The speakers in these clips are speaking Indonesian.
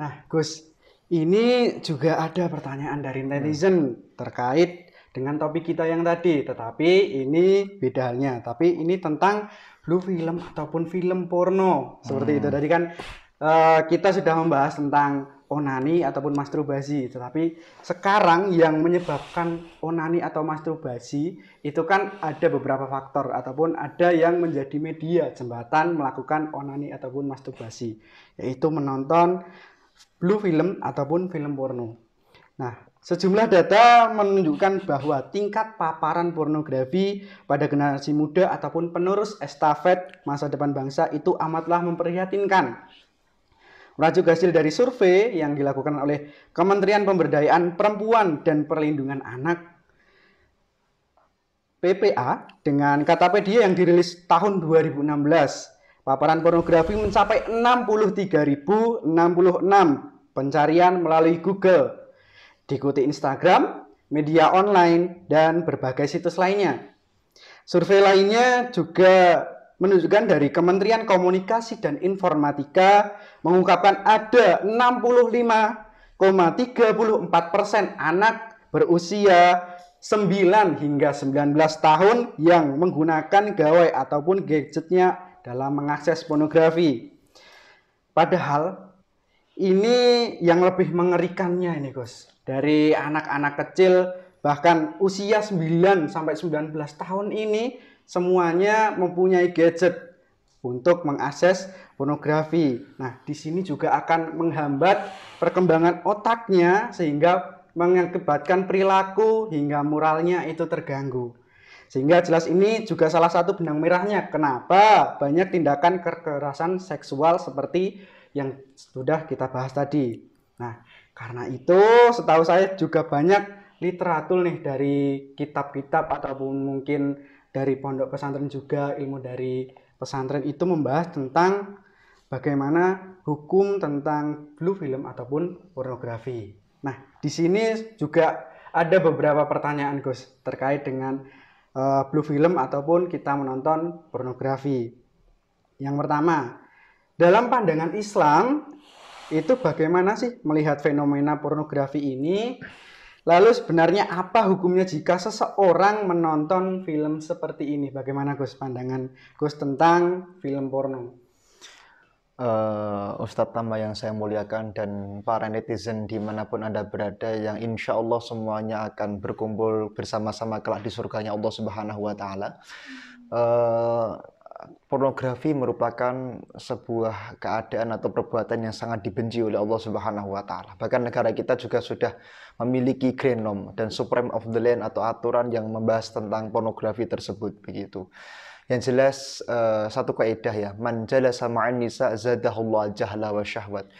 Nah, Gus, ini juga ada pertanyaan dari netizen terkait dengan topik kita yang tadi, tetapi ini bedanya. Tapi ini tentang blue film ataupun film porno. Seperti hmm. itu. Tadi kan uh, kita sudah membahas tentang onani ataupun masturbasi. Tetapi sekarang yang menyebabkan onani atau masturbasi itu kan ada beberapa faktor ataupun ada yang menjadi media jembatan melakukan onani ataupun masturbasi, yaitu menonton blue film ataupun film porno. Nah, sejumlah data menunjukkan bahwa tingkat paparan pornografi pada generasi muda ataupun penerus estafet masa depan bangsa itu amatlah memprihatinkan Rajuk hasil dari survei yang dilakukan oleh Kementerian Pemberdayaan Perempuan dan Perlindungan Anak PPA dengan Katapedia yang dirilis tahun 2016. Paparan pornografi mencapai 63.066 pencarian melalui Google, diikuti Instagram, media online, dan berbagai situs lainnya. Survei lainnya juga menunjukkan dari Kementerian Komunikasi dan Informatika mengungkapkan ada 65,34 persen anak berusia 9 hingga 19 tahun yang menggunakan gawai ataupun gadgetnya dalam mengakses pornografi. Padahal ini yang lebih mengerikannya ini Gus. Dari anak-anak kecil bahkan usia 9 sampai 19 tahun ini semuanya mempunyai gadget untuk mengakses pornografi. Nah, di sini juga akan menghambat perkembangan otaknya sehingga mengakibatkan perilaku hingga moralnya itu terganggu. Sehingga jelas ini juga salah satu benang merahnya. Kenapa banyak tindakan kekerasan seksual seperti yang sudah kita bahas tadi. Nah, karena itu setahu saya juga banyak literatur nih dari kitab-kitab ataupun mungkin dari pondok pesantren juga, ilmu dari pesantren itu membahas tentang bagaimana hukum tentang blue film ataupun pornografi. Nah, di sini juga ada beberapa pertanyaan Gus terkait dengan uh, eh, blue film ataupun kita menonton pornografi. Yang pertama, dalam pandangan Islam itu bagaimana sih melihat fenomena pornografi ini? Lalu sebenarnya apa hukumnya jika seseorang menonton film seperti ini? Bagaimana Gus pandangan Gus tentang film porno? Uh, Ustadz Tama yang saya muliakan dan para netizen dimanapun Anda berada yang insya Allah semuanya akan berkumpul bersama-sama kelak di surganya Allah Subhanahu Wa Ta'ala. Uh, pornografi merupakan sebuah keadaan atau perbuatan yang sangat dibenci oleh Allah Subhanahu wa taala. Bahkan negara kita juga sudah memiliki Grenom dan Supreme of the Land atau aturan yang membahas tentang pornografi tersebut begitu. Yang jelas eh, satu kaidah ya, man jalasa ma'an nisa zadahullah jahla wa syahwat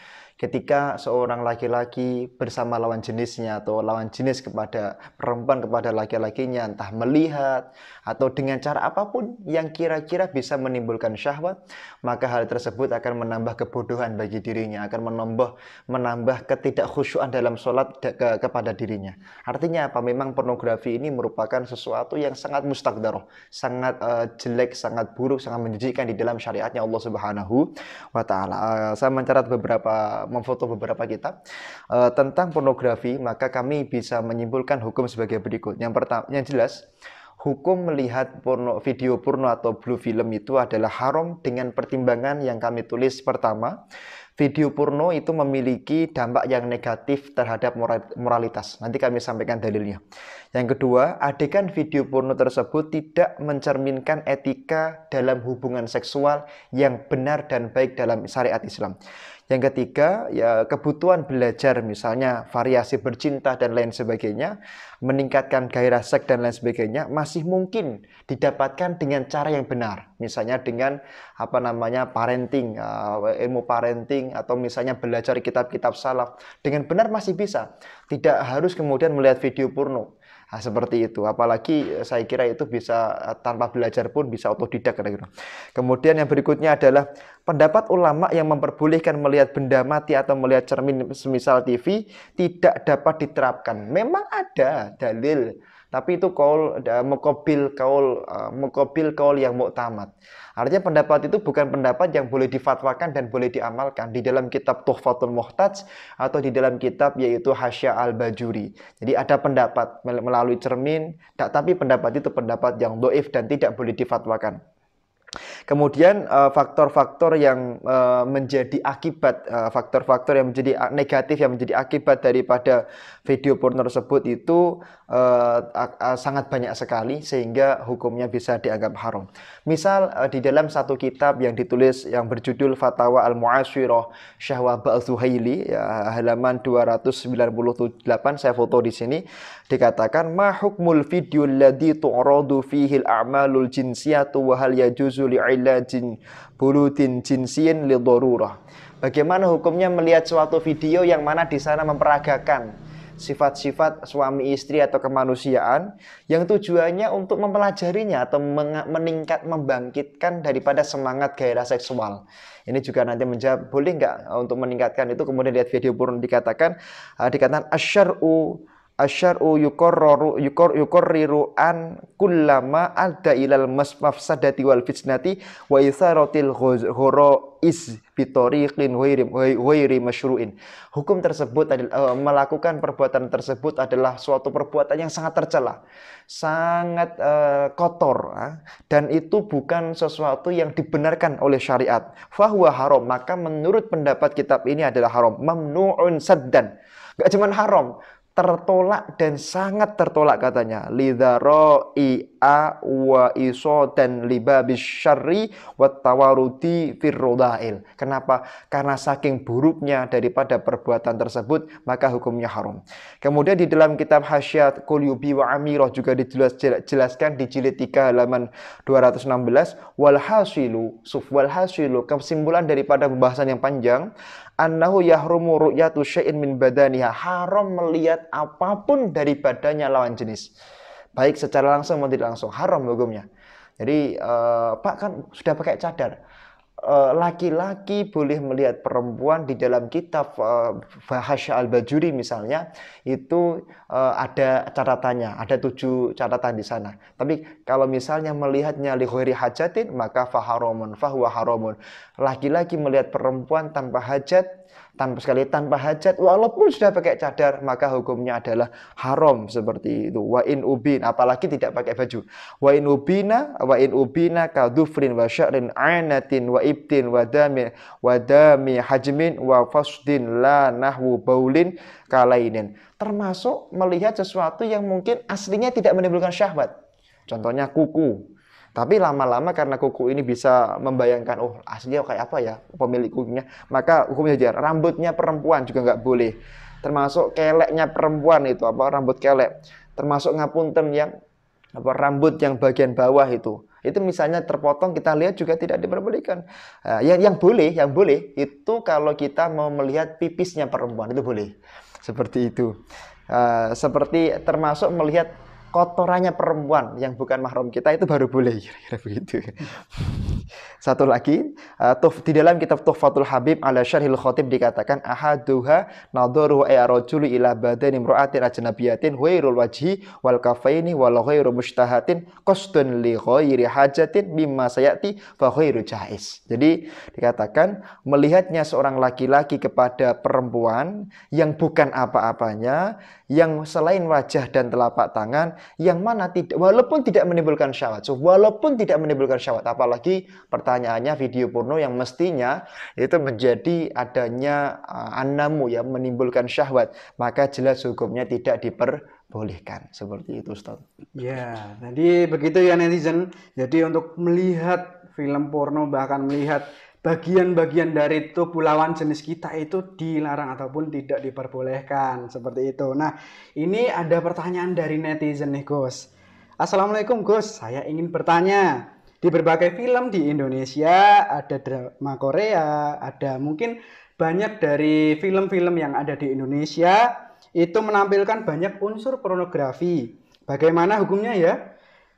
ketika seorang laki-laki bersama lawan jenisnya atau lawan jenis kepada perempuan kepada laki-lakinya entah melihat atau dengan cara apapun yang kira-kira bisa menimbulkan syahwat maka hal tersebut akan menambah kebodohan bagi dirinya akan menambah menambah ketidakkhusyuan dalam sholat ke, kepada dirinya artinya apa memang pornografi ini merupakan sesuatu yang sangat mustakdaroh sangat uh, jelek sangat buruk sangat menjijikkan di dalam syariatnya Allah Subhanahu wa taala uh, saya mencatat beberapa memfoto beberapa kitab uh, tentang pornografi, maka kami bisa menyimpulkan hukum sebagai berikut. Yang pertama, yang jelas, hukum melihat porno, video porno atau blue film itu adalah haram dengan pertimbangan yang kami tulis pertama. Video porno itu memiliki dampak yang negatif terhadap moralitas. Nanti kami sampaikan dalilnya. Yang kedua, adegan video porno tersebut tidak mencerminkan etika dalam hubungan seksual yang benar dan baik dalam syariat Islam. Yang ketiga, ya kebutuhan belajar misalnya variasi bercinta dan lain sebagainya, meningkatkan gairah seks dan lain sebagainya masih mungkin didapatkan dengan cara yang benar. Misalnya dengan apa namanya parenting, eh, ilmu parenting atau misalnya belajar kitab-kitab salaf. Dengan benar masih bisa. Tidak harus kemudian melihat video porno Nah, seperti itu. Apalagi eh, saya kira itu bisa eh, tanpa belajar pun bisa otodidak kira Kemudian yang berikutnya adalah pendapat ulama yang memperbolehkan melihat benda mati atau melihat cermin semisal TV tidak dapat diterapkan. Memang ada dalil tapi itu kaul mukobil kaul e, mukobil kaul yang muktamad artinya pendapat itu bukan pendapat yang boleh difatwakan dan boleh diamalkan di dalam kitab Tuhfatul Muhtaj atau di dalam kitab yaitu Hasya Al-Bajuri jadi ada pendapat melalui cermin tapi pendapat itu pendapat yang doif dan tidak boleh difatwakan Kemudian e, e, faktor-faktor yang menjadi akibat faktor-faktor yang menjadi negatif yang menjadi akibat daripada video porno tersebut itu Eh, eh, sangat banyak sekali sehingga hukumnya bisa dianggap haram. Misal eh, di dalam satu kitab yang ditulis yang berjudul Fatawa Al-Mu'asyirah Syahwa Ba'zuhaili ya, halaman 298 saya foto di sini dikatakan ma hukmul video ladzi tu'radu fihi al-a'malul jinsiyatu wa hal yajuzu li'ilajin bulutin jinsiyin li darurah. Bagaimana hukumnya melihat suatu video yang mana di sana memperagakan sifat-sifat suami istri atau kemanusiaan yang tujuannya untuk mempelajarinya atau meningkat membangkitkan daripada semangat gairah seksual. Ini juga nanti menjawab boleh nggak uh, untuk meningkatkan itu kemudian lihat video burun dikatakan uh, dikatakan asyar'u asyar'u yukorroru yukor yukorriru an kullama ada ilal mafsadati wal fitnati wa isarotil horo is wairi wairi masyru'in. Hukum tersebut adalah, eh, melakukan perbuatan tersebut adalah suatu perbuatan yang sangat tercela, sangat uh, kotor ah, dan itu bukan sesuatu yang dibenarkan oleh syariat. Fahuwa haram, maka menurut pendapat kitab ini adalah haram, mamnu'un saddan. Gak cuman haram, tertolak dan sangat tertolak katanya lidaro a wa iso dan liba bisyari watawaruti firrodail kenapa karena saking buruknya daripada perbuatan tersebut maka hukumnya haram kemudian di dalam kitab hasyat kulyubi wa amiroh juga dijelaskan di jilid 3 halaman 216 walhasilu suf walhasilu kesimpulan daripada pembahasan yang panjang annahu yahrumu ru'yatu syai'in min badaniha haram melihat apapun dari badannya lawan jenis baik secara langsung maupun tidak langsung haram hukumnya jadi uh, pak kan sudah pakai cadar Eh, laki-laki boleh melihat perempuan di dalam kitab bahasa eh, Al-Bajuri misalnya itu eh, ada catatannya, ada tujuh catatan di sana. Tapi kalau misalnya melihatnya lihuri hajatin maka faharomun, fahuwa haromun. Laki-laki melihat perempuan tanpa hajat tanpa sekali tanpa hajat walaupun sudah pakai cadar maka hukumnya adalah haram seperti itu wa in ubin apalagi tidak pakai baju wa in ubina wa in ubina ka dufrin wa sya'rin ainatin wa ibtin wa dami wa dami hajmin wa fasdin la nahwu baulin kalainin termasuk melihat sesuatu yang mungkin aslinya tidak menimbulkan syahwat contohnya kuku tapi lama-lama karena kuku ini bisa membayangkan, oh aslinya kayak apa ya pemilik kukunya, maka hukumnya jadi rambutnya perempuan juga nggak boleh. Termasuk keleknya perempuan itu, apa rambut kelek. Termasuk ngapunten yang apa rambut yang bagian bawah itu. Itu misalnya terpotong kita lihat juga tidak diperbolehkan. Nah, yang yang boleh, yang boleh itu kalau kita mau melihat pipisnya perempuan itu boleh. Seperti itu. Uh, seperti termasuk melihat kotorannya perempuan yang bukan mahram kita itu baru boleh kira-kira begitu. Hmm. Satu lagi, uh, eh, tuf, di dalam kitab Tuhfatul Habib ala Syarhil Khatib dikatakan ahaduha nadharu wa iya rajulu ila badani imra'atin ajnabiyatin ghairul wajhi wal kafaini wal ghairu mustahatin qasdun li ghairi hajatin mimma sayati fa ghairu jaiz. Jadi dikatakan melihatnya seorang laki-laki kepada perempuan yang bukan apa-apanya yang selain wajah dan telapak tangan yang mana tidak walaupun tidak menimbulkan syahwat. So, walaupun tidak menimbulkan syahwat apalagi pertanyaannya video porno yang mestinya itu menjadi adanya uh, anamu ya menimbulkan syahwat, maka jelas hukumnya tidak diperbolehkan seperti itu Ustaz. Ya, tadi begitu ya netizen. Jadi untuk melihat film porno bahkan melihat bagian-bagian dari tubuh lawan jenis kita itu dilarang ataupun tidak diperbolehkan seperti itu. Nah, ini ada pertanyaan dari netizen nih, Gus. Assalamualaikum, Gus. Saya ingin bertanya. Di berbagai film di Indonesia, ada drama Korea, ada mungkin banyak dari film-film yang ada di Indonesia itu menampilkan banyak unsur pornografi. Bagaimana hukumnya ya?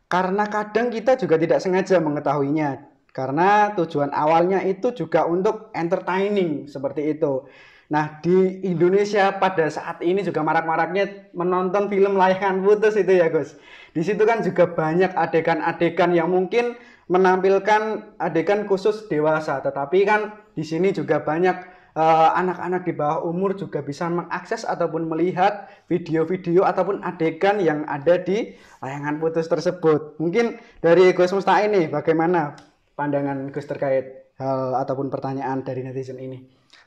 Karena kadang kita juga tidak sengaja mengetahuinya karena tujuan awalnya itu juga untuk entertaining seperti itu. Nah, di Indonesia pada saat ini juga marak-maraknya menonton film layangan putus itu ya, Gus. Di situ kan juga banyak adegan-adegan yang mungkin menampilkan adegan khusus dewasa, tetapi kan di sini juga banyak eh, anak-anak uh, di bawah umur juga bisa mengakses ataupun melihat video-video ataupun adegan yang ada di layangan putus tersebut. Mungkin dari Gus Musta ini bagaimana pandangan Gus terkait hal ataupun pertanyaan dari netizen ini?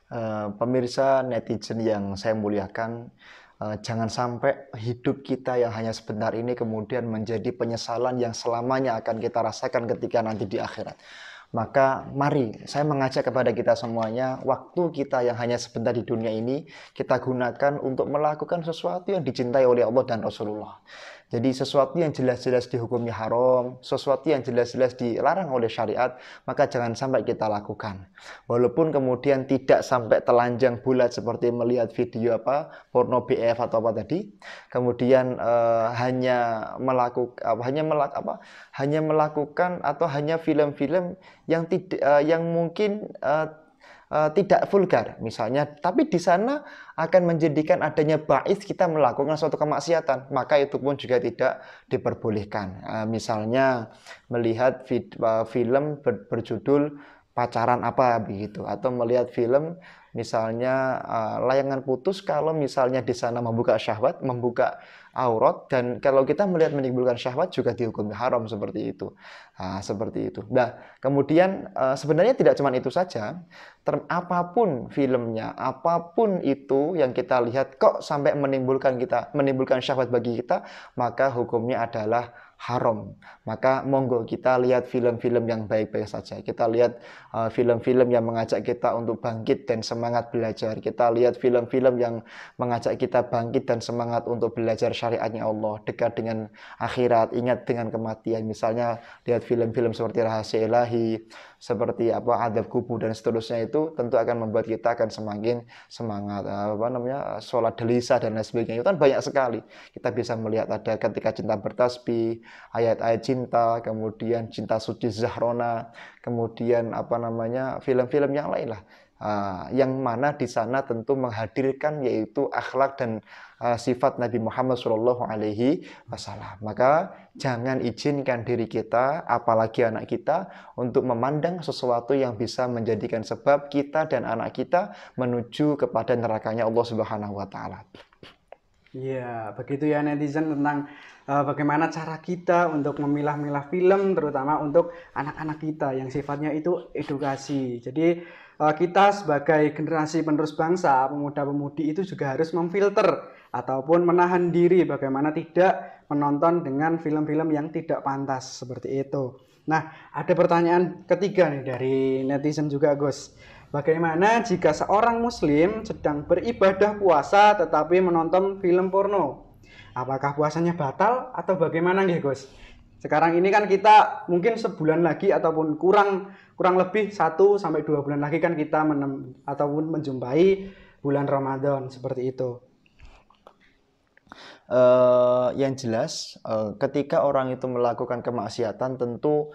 Uh, pemirsa netizen yang saya muliakan, uh, jangan sampai hidup kita yang hanya sebentar ini kemudian menjadi penyesalan yang selamanya akan kita rasakan ketika nanti di akhirat. Maka mari saya mengajak kepada kita semuanya waktu kita yang hanya sebentar di dunia ini kita gunakan untuk melakukan sesuatu yang dicintai oleh Allah dan Rasulullah. Jadi sesuatu yang jelas-jelas dihukumnya haram, sesuatu yang jelas-jelas dilarang oleh syariat, maka jangan sampai kita lakukan. Walaupun kemudian tidak sampai telanjang bulat seperti melihat video apa porno BF atau apa tadi, kemudian eh, hanya melakukan apa, hanya melak, apa hanya melakukan atau hanya film-film yang tidak eh, yang mungkin eh, Eh, tidak vulgar misalnya tapi di sana akan menjadikan adanya bais kita melakukan suatu kemaksiatan maka itu pun juga tidak diperbolehkan eh, misalnya melihat eh, film berjudul pacaran apa begitu atau melihat film misalnya layangan putus kalau misalnya di sana membuka syahwat membuka aurat dan kalau kita melihat menimbulkan syahwat juga dihukum haram seperti itu nah, seperti itu nah kemudian e, sebenarnya tidak cuma itu saja apapun filmnya apapun itu yang kita lihat kok sampai menimbulkan kita menimbulkan syahwat bagi kita maka hukumnya adalah haram. Maka monggo kita lihat film-film yang baik-baik saja. Kita lihat uh, film-film uh, yang mengajak kita untuk bangkit dan semangat belajar. Kita lihat film-film yang mengajak kita bangkit dan semangat untuk belajar syariatnya Allah. Dekat dengan akhirat, ingat dengan kematian. Misalnya lihat film-film seperti Rahasia Ilahi, seperti apa Adab Kubu dan seterusnya itu tentu akan membuat kita akan semakin semangat uh, apa namanya sholat delisa dan lain sebagainya itu kan banyak sekali kita bisa melihat ada ketika cinta bertasbih ayat-ayat cinta, kemudian cinta suci Zahrona, kemudian apa namanya film-film yang lain lah. Uh, yang mana di sana tentu menghadirkan yaitu akhlak dan uh, sifat Nabi Muhammad Shallallahu Alaihi Wasallam. Maka jangan izinkan diri kita, apalagi anak kita, untuk memandang sesuatu yang bisa menjadikan sebab kita dan anak kita menuju kepada nerakanya Allah Subhanahu Wa Taala. Iya, begitu ya netizen tentang uh, bagaimana cara kita untuk memilah-milah film, terutama untuk anak-anak kita yang sifatnya itu edukasi. Jadi uh, kita sebagai generasi penerus bangsa, pemuda-pemudi itu juga harus memfilter ataupun menahan diri bagaimana tidak menonton dengan film-film yang tidak pantas seperti itu. Nah, ada pertanyaan ketiga nih dari netizen juga, Gus. Bagaimana jika seorang muslim sedang beribadah puasa tetapi menonton film porno? Apakah puasanya batal atau bagaimana nggih, Gus? Sekarang ini kan kita mungkin sebulan lagi ataupun kurang kurang lebih 1 sampai 2 bulan lagi kan kita menem, ataupun menjumpai bulan Ramadan seperti itu. Uh, yang jelas uh, ketika orang itu melakukan kemaksiatan tentu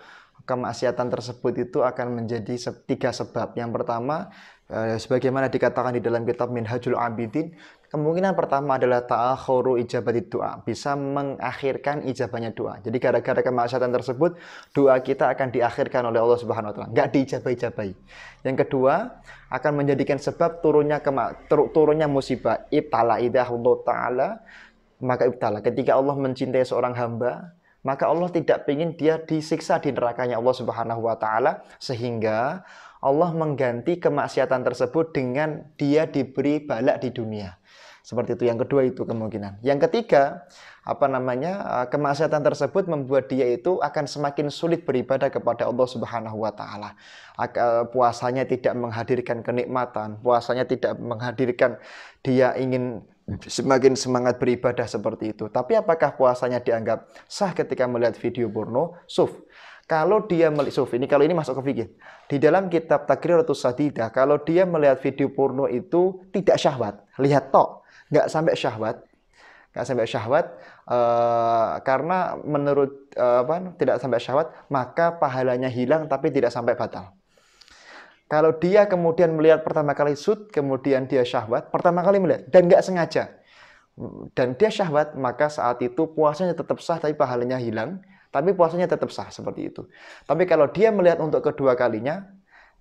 kemaksiatan tersebut itu akan menjadi tiga sebab. Yang pertama, eh, sebagaimana dikatakan di dalam kitab Minhajul Abidin, kemungkinan pertama adalah ta'akhuru ijabati doa, bisa mengakhirkan ijabahnya doa. Jadi gara-gara kemaksiatan tersebut, doa kita akan diakhirkan oleh Allah Subhanahu wa taala, enggak diijabah-ijabahi. Yang kedua, akan menjadikan sebab turunnya turunnya musibah, ibtala idah Allah taala maka ibtala ketika Allah mencintai seorang hamba maka Allah tidak ingin dia disiksa di nerakanya Allah Subhanahu wa taala sehingga Allah mengganti kemaksiatan tersebut dengan dia diberi balak di dunia. Seperti itu yang kedua itu kemungkinan. Yang ketiga, apa namanya? E, kemaksiatan tersebut membuat dia itu akan semakin sulit beribadah kepada Allah Subhanahu wa taala. E, puasanya tidak menghadirkan kenikmatan, puasanya tidak menghadirkan dia ingin semakin semangat beribadah seperti itu. Tapi apakah puasanya dianggap sah ketika melihat video porno? Suf. Kalau dia melihat suf ini kalau ini masuk ke fikih. Di dalam kitab Takriratus Sadidah, kalau dia melihat video porno itu tidak syahwat, lihat tok, nggak sampai syahwat. Nggak sampai syahwat uh, karena menurut uh, apa? tidak sampai syahwat, maka pahalanya hilang tapi tidak sampai batal. Kalau dia kemudian melihat pertama kali sud, kemudian dia syahwat, pertama kali melihat, dan nggak sengaja. Dan dia syahwat, maka saat itu puasanya tetap sah, tapi pahalanya hilang. Tapi puasanya tetap sah, seperti itu. Tapi kalau dia melihat untuk kedua kalinya,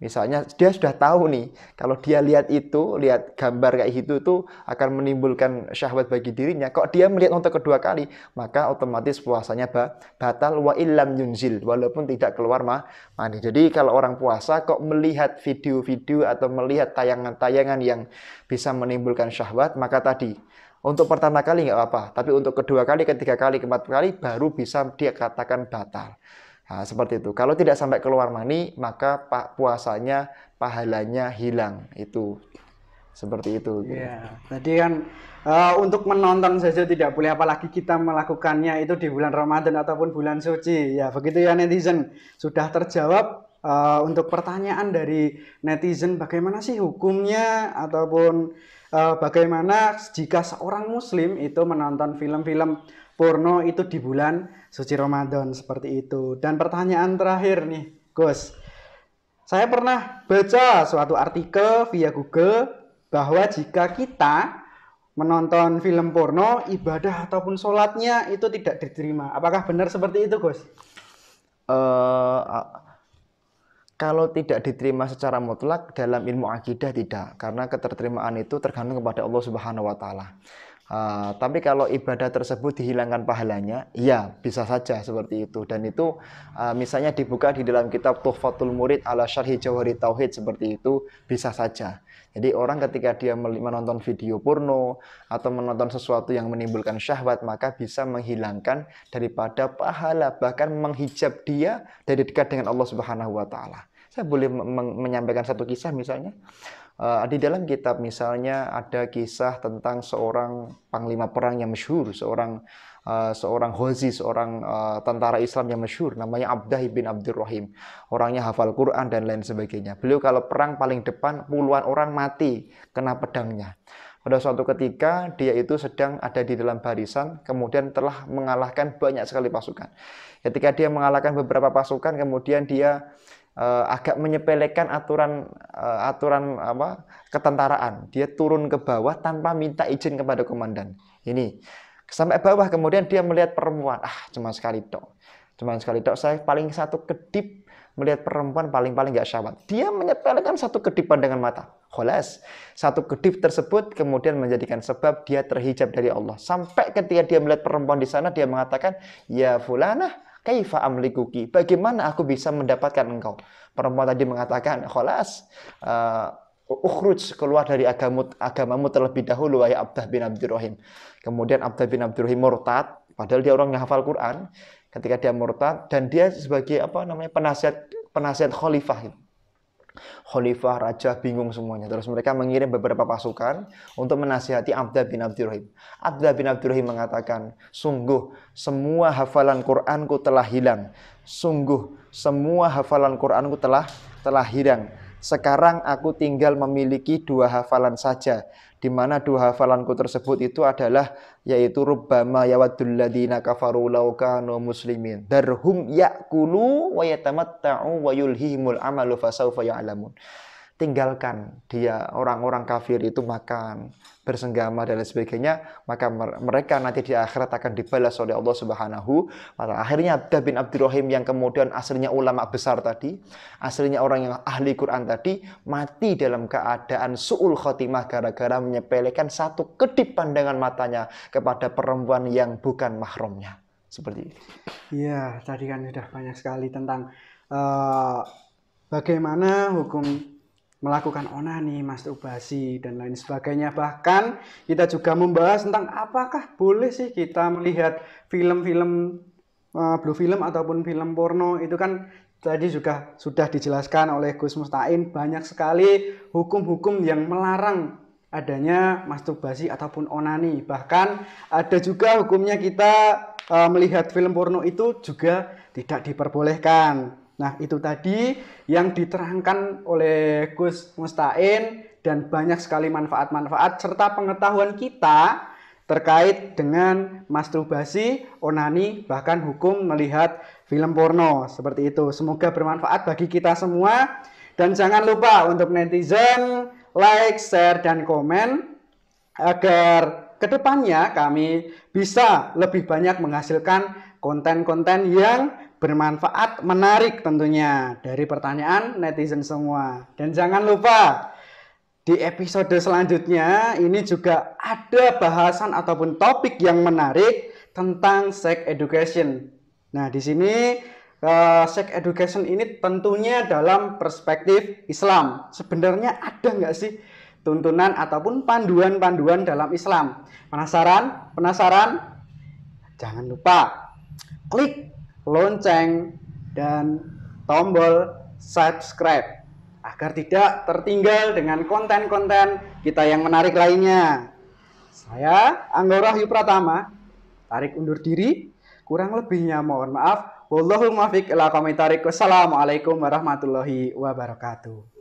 Misalnya dia sudah tahu nih, kalau dia lihat itu, lihat gambar kayak gitu tuh akan menimbulkan syahwat bagi dirinya. Kok dia melihat untuk kedua kali, maka otomatis puasanya batal wa illam yunzil, walaupun tidak keluar mah mani. Jadi kalau orang puasa kok melihat video-video atau melihat tayangan-tayangan yang bisa menimbulkan syahwat, maka tadi untuk pertama kali nggak apa-apa, tapi untuk kedua kali, ketiga kali, keempat kali baru bisa dia katakan batal. Nah, seperti itu. Kalau tidak sampai keluar mani, maka pak puasanya pahalanya hilang. Itu seperti itu. Gitu. Iya. tadi kan uh, untuk menonton saja tidak boleh, apalagi kita melakukannya itu di bulan Ramadan ataupun bulan suci. Ya, begitu ya netizen. Sudah terjawab uh, untuk pertanyaan dari netizen, bagaimana sih hukumnya ataupun uh, bagaimana jika seorang Muslim itu menonton film-film porno itu di bulan suci Ramadan seperti itu. Dan pertanyaan terakhir nih, Gus. Saya pernah baca suatu artikel via Google bahwa jika kita menonton film porno, ibadah ataupun sholatnya itu tidak diterima. Apakah benar seperti itu, Gus? Uh, kalau tidak diterima secara mutlak dalam ilmu akidah tidak, karena keterterimaan itu tergantung kepada Allah Subhanahu wa taala. Uh, tapi kalau ibadah tersebut dihilangkan pahalanya, ya bisa saja seperti itu. Dan itu uh, misalnya dibuka di dalam kitab Tuhfatul Murid ala Syarhi Jawari Tauhid seperti itu, bisa saja. Jadi orang ketika dia menonton video porno atau menonton sesuatu yang menimbulkan syahwat, maka bisa menghilangkan daripada pahala, bahkan menghijab dia dari dekat dengan Allah Subhanahu wa taala. Saya boleh menyampaikan satu kisah misalnya. Eh, di dalam kitab misalnya ada kisah tentang seorang panglima perang yang masyhur, seorang uh, seorang hozi, seorang uh, tentara Islam yang masyhur namanya Abdah bin Abdurrahim. Orangnya hafal Quran dan lain sebagainya. Beliau kalau perang paling depan puluhan orang mati kena pedangnya. Pada suatu ketika dia itu sedang ada di dalam barisan, kemudian telah mengalahkan banyak sekali pasukan. Ketika dia mengalahkan beberapa pasukan, kemudian dia uh, agak menyepelekan aturan uh, aturan apa ketentaraan. Dia turun ke bawah tanpa minta izin kepada komandan. Ini sampai bawah kemudian dia melihat perempuan. Ah, cuma sekali dok. Cuma sekali dok saya paling satu kedip melihat perempuan paling-paling nggak syawat Dia menyepelekan satu kedipan dengan mata. Kholas, satu kedip tersebut kemudian menjadikan sebab dia terhijab dari Allah. Sampai ketika dia melihat perempuan di sana, dia mengatakan, Ya fulanah, Kaifa amlikuki? Bagaimana aku bisa mendapatkan engkau? Perempuan tadi mengatakan, "Khalas, uh, ukhruj keluar dari agamamu, agamamu terlebih dahulu wahai Abdah bin Abdurrahim." Kemudian Abdah bin Abdurrahim murtad, padahal dia orang yang hafal Quran. Ketika dia murtad dan dia sebagai apa namanya penasihat penasihat khalifah gitu. Khalifah, raja bingung semuanya. Terus mereka mengirim beberapa pasukan untuk menasihati Abdullah bin Abdurrahim. Abdullah bin Abdurrahim mengatakan, sungguh semua hafalan Quranku telah hilang. Sungguh semua hafalan Quranku telah telah hilang. Sekarang aku tinggal memiliki dua hafalan saja, di mana dua hafalanku tersebut itu adalah yaitu rubbama yawaddul ladina kafaru law kanu muslimin darhum yakulu wa yatamatta'u wa yulhihimul amalu fasawfa ya'lamun tinggalkan dia orang-orang kafir itu makan bersenggama dan lain sebagainya maka mereka nanti di akhirat akan dibalas oleh Allah Subhanahu wa taala. Akhirnya Abdullah bin Abdurrahim yang kemudian aslinya ulama besar tadi, aslinya orang yang ahli Quran tadi mati dalam keadaan suul khotimah gara-gara menyepelekan satu kedip pandangan matanya kepada perempuan yang bukan mahramnya. Seperti itu. Iya, tadi kan sudah banyak sekali tentang uh, bagaimana hukum melakukan onani, masturbasi, dan lain sebagainya. Bahkan kita juga membahas tentang apakah boleh sih kita melihat film-film uh, blue film ataupun film porno itu kan tadi juga sudah dijelaskan oleh Gus Mustain banyak sekali hukum-hukum yang melarang adanya masturbasi ataupun onani. Bahkan ada juga hukumnya kita eh, melihat film porno itu juga tidak diperbolehkan. Nah, itu tadi yang diterangkan oleh Gus Mustain dan banyak sekali manfaat-manfaat serta pengetahuan kita terkait dengan masturbasi, onani, bahkan hukum melihat film porno. Seperti itu. Semoga bermanfaat bagi kita semua. Dan jangan lupa untuk netizen like, share, dan komen agar kedepannya kami bisa lebih banyak menghasilkan konten-konten yang bermanfaat, menarik tentunya dari pertanyaan netizen semua. Dan jangan lupa di episode selanjutnya ini juga ada bahasan ataupun topik yang menarik tentang sex education. Nah, di sini uh, eh, sex education ini tentunya dalam perspektif Islam. Sebenarnya ada nggak sih tuntunan ataupun panduan-panduan dalam Islam? Penasaran? Penasaran? Jangan lupa klik lonceng, dan tombol subscribe agar tidak tertinggal dengan konten-konten kita yang menarik lainnya. Saya Anggora Wahyu Pratama, tarik undur diri. Kurang lebihnya mohon maaf. Wallahu muwaffiq ila Wassalamualaikum warahmatullahi wabarakatuh.